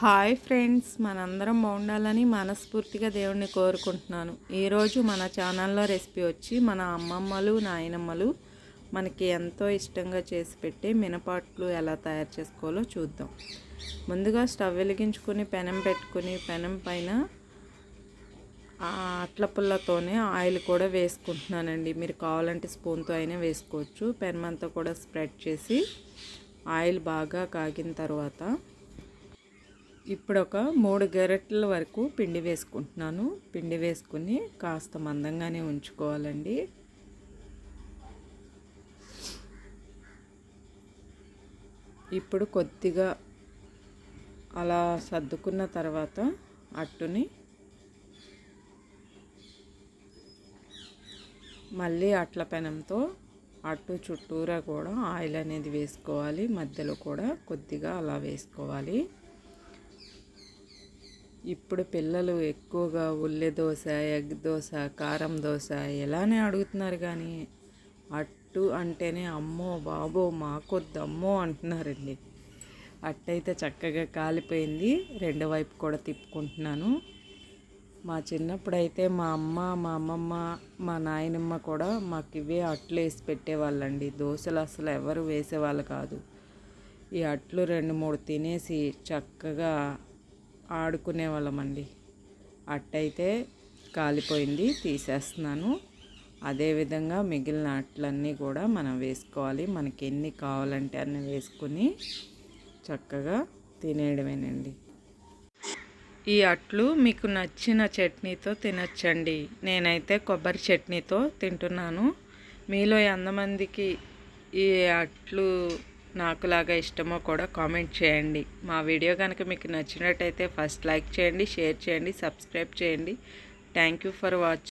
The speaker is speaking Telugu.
హాయ్ ఫ్రెండ్స్ మనందరం బాగుండాలని మనస్ఫూర్తిగా దేవుణ్ణి కోరుకుంటున్నాను ఈరోజు మన ఛానల్లో రెసిపీ వచ్చి మన అమ్మమ్మలు నాయనమ్మలు మనకి ఎంతో ఇష్టంగా చేసి పెట్టే మినపాట్లు ఎలా తయారు చేసుకోవాలో చూద్దాం ముందుగా స్టవ్ వెలిగించుకుని పెనం పెట్టుకుని పెనం పైన అట్ల పుల్లతోనే ఆయిల్ కూడా వేసుకుంటున్నానండి మీరు కావాలంటే స్పూన్తో అయినా వేసుకోవచ్చు పెనమంతా కూడా స్ప్రెడ్ చేసి ఆయిల్ బాగా కాగిన తర్వాత ఇప్పుడు ఒక మూడు గెరెట్ల వరకు పిండి వేసుకుంటున్నాను పిండి వేసుకుని కాస్త మందంగానే ఉంచుకోవాలండి ఇప్పుడు కొద్దిగా అలా సర్దుకున్న తర్వాత అట్టుని మళ్ళీ అట్ల పెనంతో అట్టు చుట్టూరా కూడా ఆయిల్ అనేది వేసుకోవాలి మధ్యలో కూడా కొద్దిగా అలా వేసుకోవాలి ఇప్పుడు పిల్లలు ఎక్కువగా ఉల్లి దోశ ఎగ్ దోశ కారం దోశ ఎలానే అడుగుతున్నారు కానీ అట్టు అంటేనే అమ్మో బాబో మాకొద్దమ్మో అంటున్నారండి అట్టయితే చక్కగా కాలిపోయింది రెండు వైపు కూడా తిప్పుకుంటున్నాను మా చిన్నప్పుడైతే మా అమ్మ మా అమ్మమ్మ మా నాయనమ్మ కూడా మాకు ఇవే అట్లు వేసి పెట్టేవాళ్ళండి దోశలు అసలు ఎవరు వేసేవాళ్ళు కాదు ఈ అట్లు రెండు మూడు తినేసి చక్కగా ఆడుకునే వాళ్ళమండి అట్టయితే కాలిపోయింది తీసేస్తున్నాను అదేవిధంగా మిగిలిన అట్లన్నీ కూడా మనం వేసుకోవాలి మనకి ఎన్ని కావాలంటే అన్ని వేసుకుని చక్కగా తినేయడమేనండి ఈ అట్లు మీకు నచ్చిన చట్నీతో తినచ్చండి నేనైతే కొబ్బరి చట్నీతో తింటున్నాను మీలో ఎంతమందికి ఈ అట్లు నాకులాగా ఇష్టమో కూడా కామెంట్ చేయండి మా వీడియో కనుక మీకు నచ్చినట్టయితే ఫస్ట్ లైక్ చేయండి షేర్ చేయండి సబ్స్క్రైబ్ చేయండి థ్యాంక్ ఫర్ వాచింగ్